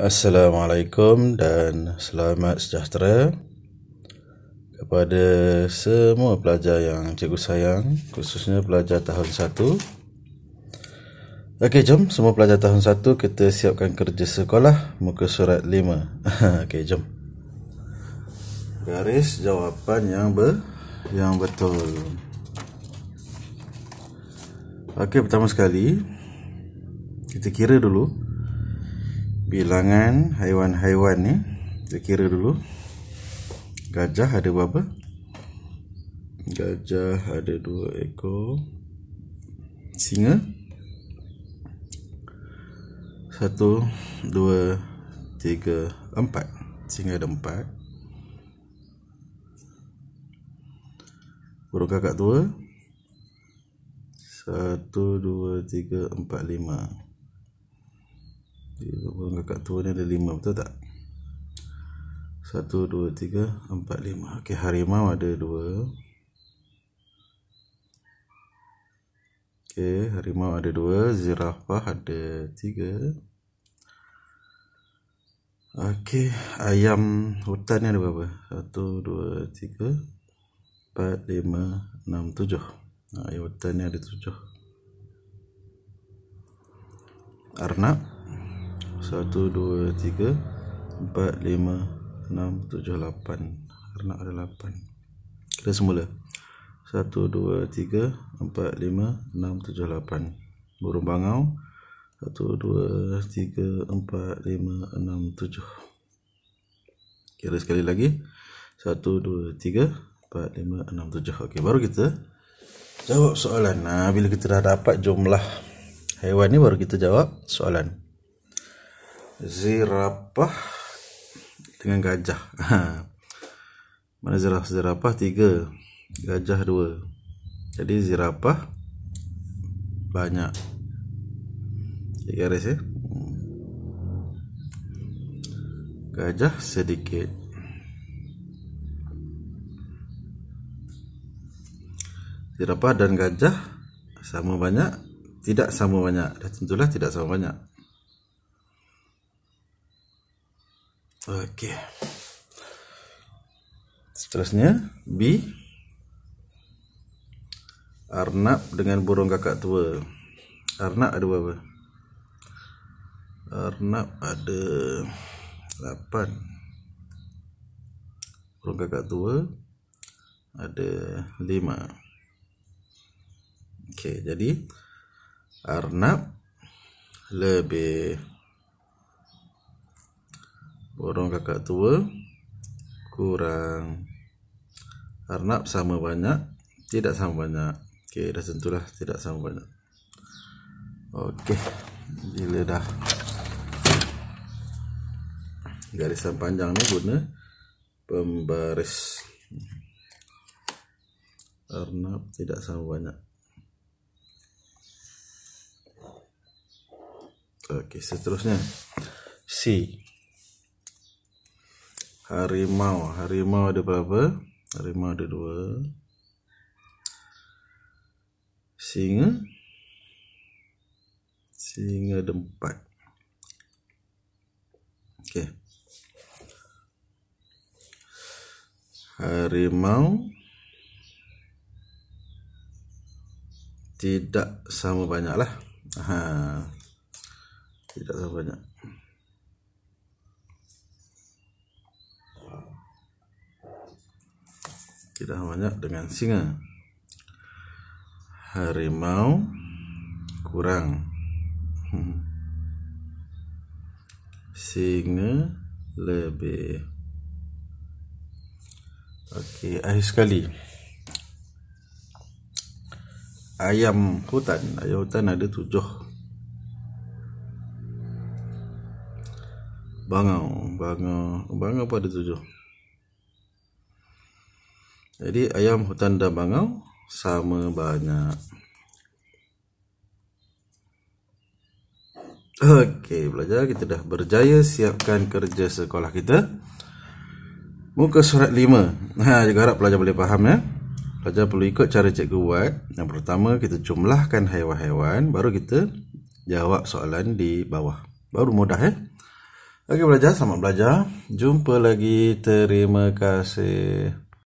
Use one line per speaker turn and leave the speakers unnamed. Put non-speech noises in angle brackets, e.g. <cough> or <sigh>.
Assalamualaikum dan selamat sejahtera kepada semua pelajar yang cikgu sayang khususnya pelajar tahun 1 Okey jom semua pelajar tahun 1 kita siapkan kerja sekolah muka surat 5 <laughs> Okey jom Garis jawapan yang ber yang betul Okey pertama sekali kita kira dulu bilangan haiwan-haiwan ni kita kira dulu gajah ada berapa gajah ada dua ekor singa satu dua tiga empat singa ada empat burung kakak tua satu dua tiga empat lima kalau kakak tua ni ada lima betul tak? Satu, dua, tiga, empat, lima Okey, harimau ada dua Okey, harimau ada dua Zirafah ada tiga Okey, ayam hutan ni ada berapa? Satu, dua, tiga Empat, lima, enam, tujuh Ayam hutan ni ada tujuh Arnab satu dua tiga empat lima enam tujuh lapan Karena ada lapan kita semula satu dua tiga empat lima enam tujuh lapan burung bangau satu dua tiga empat lima enam tujuh kira sekali lagi satu dua tiga empat lima enam tujuh okey baru kita jawab soalan nah bila kita dah dapat jumlah haiwan ni baru kita jawab soalan zirapah dengan gajah ha. <laughs> mana zirah zirapah tiga gajah dua jadi zirapah banyak Cik garis ya gajah sedikit zirapah dan gajah sama banyak tidak sama banyak dah tentulah tidak sama banyak Okey. Seterusnya B Arnab dengan burung kakak tua. Arnab ada berapa? Arnab ada 8. Burung kakak tua ada 5. Okey, jadi Arnab lebih Orang kakak tua Kurang Arnab sama banyak Tidak sama banyak Okey, dah tentulah tidak sama banyak Okey Bila dah Garisan panjang ni guna Pembaris Arnab tidak sama banyak Okey, seterusnya C Harimau Harimau ada berapa? Harimau ada dua Singa Singa ada empat Okey Harimau Tidak sama banyak lah ha. Tidak sama banyak tidak banyak dengan singa harimau kurang <laughs> singa lebih okey akhir sekali ayam hutan ayam hutan ada tujuh bangau bangau bangau pada tujuh jadi ayam hutan dan bangau sama banyak. Okey, belajar kita dah berjaya siapkan kerja sekolah kita. Muka surat 5. <laughs> Ha, juga harap pelajar boleh faham ya. Pelajar perlu ikut cara cikgu buat. Yang pertama kita jumlahkan haiwan-haiwan, baru kita jawab soalan di bawah. Baru mudah ya. Eh? Okey belajar, sama belajar. Jumpa lagi. Terima kasih.